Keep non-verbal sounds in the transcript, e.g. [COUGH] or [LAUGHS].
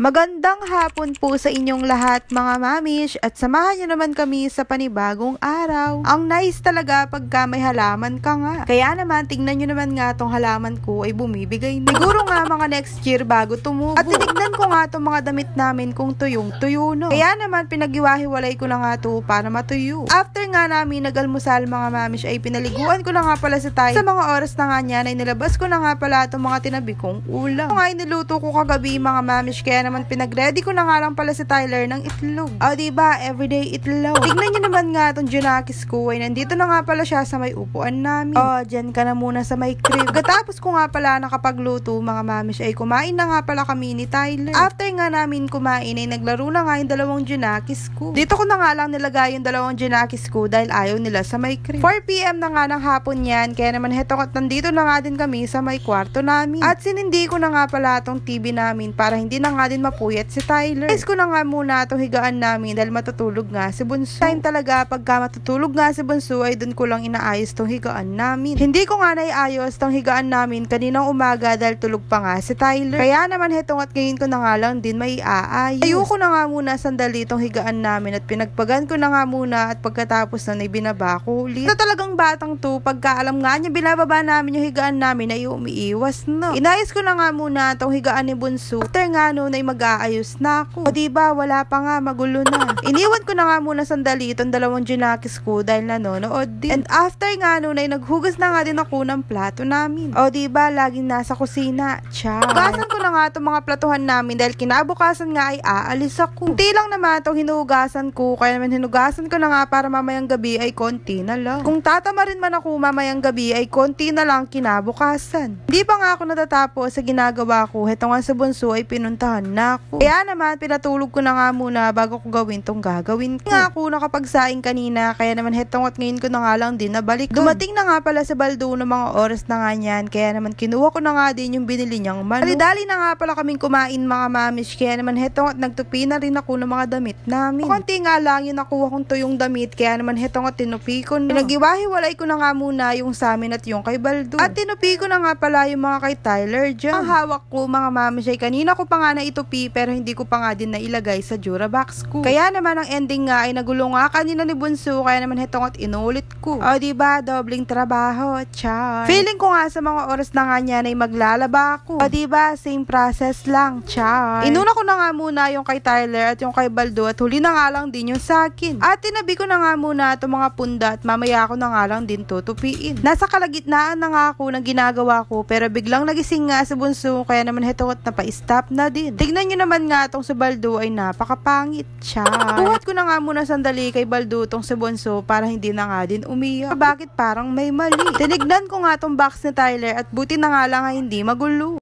Magandang hapon po sa inyong lahat mga mamish at samahan niyo naman kami sa panibagong araw. Ang nice talaga pagka may halaman ka nga. Kaya naman tingnan niyo naman nga tong halaman ko ay bumibigay na. Siguro nga mga next year bago tumubo. At tinignan ko nga tong mga damit namin kung tuyong tuyo no. Kaya naman pinagiwahiwalay ko na nga to para matuyo. After nga namin nagalmusal mga mamish ay pinaliguan ko na nga pala sa tayo. Sa mga oras na nga niyan ay nilabas ko na nga pala tong mga tinabi kong ulam. Ito nga ay niluto ko kagabi mga mamish kaya naman pinagready ko na nga lang pala si Tyler ng itlog. O oh, ba, everyday itlog. Tignan nyo naman nga tong Junakis kuway. nandito na nga pala siya sa may upuan namin. O, oh, dyan ka na muna sa may crib. Katapos ko nga pala nakapagluto mga mamis ay kumain na nga pala kami ni Tyler. After nga namin kumain ay naglaro na nga yung dalawang Junakis ko. Dito ko na nga lang nilagay yung dalawang Junakis ko dahil ayaw nila sa may crib. 4pm na nga ng hapon yan kaya naman heto at nandito na nga din kami sa may kwarto namin. At sinindi ko na nga pala tong TV namin para hindi na nga din mapuyat si Tyler. Guys ko na nga muna itong higaan namin dahil matutulog nga si Bunso. Time talaga pagka matutulog nga si Bunso ay dun ko lang inaayos tong higaan namin. Hindi ko nga naiayos tong higaan namin kaninang umaga dahil tulog pa nga si Tyler. Kaya naman hetong at ngayon ko na nga lang din may aayos. Ayoko na nga muna sandali itong higaan namin at pinagpagan ko na nga muna at pagkatapos na ibinaba ko ulit. Ito talagang batang to pagka alam nga niya binababa namin yung higaan namin ay umiiwas na. Inayos ko na nga muna itong higaan ni Bunso. After nga noon ay ay mag-aayos na ako. O diba, wala pa nga, magulo na. [LAUGHS] Iniwan ko na nga muna sandali itong dalawang junakis ko dahil nanonood din. And after nga nun ay naghugas na nga din ako ng plato namin. O diba, laging nasa kusina. Ciao. Hugasan ko na nga itong mga platuhan namin dahil kinabukasan nga ay aalis ako. Hindi lang naman itong hinugasan ko, kaya naman hinugasan ko na nga para mamayang gabi ay konti na lang. Kung tatama rin man ako mamayang gabi ay konti na lang kinabukasan. Hindi pa nga ako natatapos sa ginagawa ko, heto nga sa bunso ay pinuntahan Naku. Kaya naman, pinatulog ko na nga muna bago ko gawin tong gagawin ko. Nga hmm. ako nakapagsaing kanina, kaya naman hetong at ngayon ko na nga lang din nabalik. Dumating na nga pala sa baldo mga oras na nga niyan, kaya naman kinuha ko na nga din yung binili niyang manok. Dali-dali na nga pala kaming kumain mga mamish, kaya naman hetong at nagtupi na rin ako ng mga damit namin. Konti nga lang yung nakuha kong tuyong damit, kaya naman hetong at tinupi ko na. Pinagiwahiwalay ko na nga muna yung sa amin at yung kay Baldo. At tinupi ko na nga pala yung mga kay Tyler dyan. Ang hawak ko mga mamish ay kanina ko pa nga na ito Shopee pero hindi ko pa nga din nailagay sa Jurabox ko. Kaya naman ang ending nga ay nagulo nga kanina ni Bunso kaya naman hetong at inulit ko. O ba diba, dobling trabaho, char. Feeling ko nga sa mga oras na nga niya na maglalaba ako. O ba diba, same process lang, char. Inuna ko na nga muna yung kay Tyler at yung kay Baldo at huli na nga lang din yung sa akin. At tinabi ko na nga muna itong mga punda at mamaya ako na nga lang din tutupiin. Nasa kalagitnaan na nga ako ng ginagawa ko pero biglang nagising nga sa bunso kaya naman hetong at napa-stop na din. Tingnan nyo naman nga tong si Baldo ay napakapangit siya. Buhat ko na nga muna sandali kay Baldo tong si Bonso para hindi na nga din umiyak. Bakit parang may mali? Tinignan ko nga tong box ni Tyler at buti na nga lang ay hindi magulo.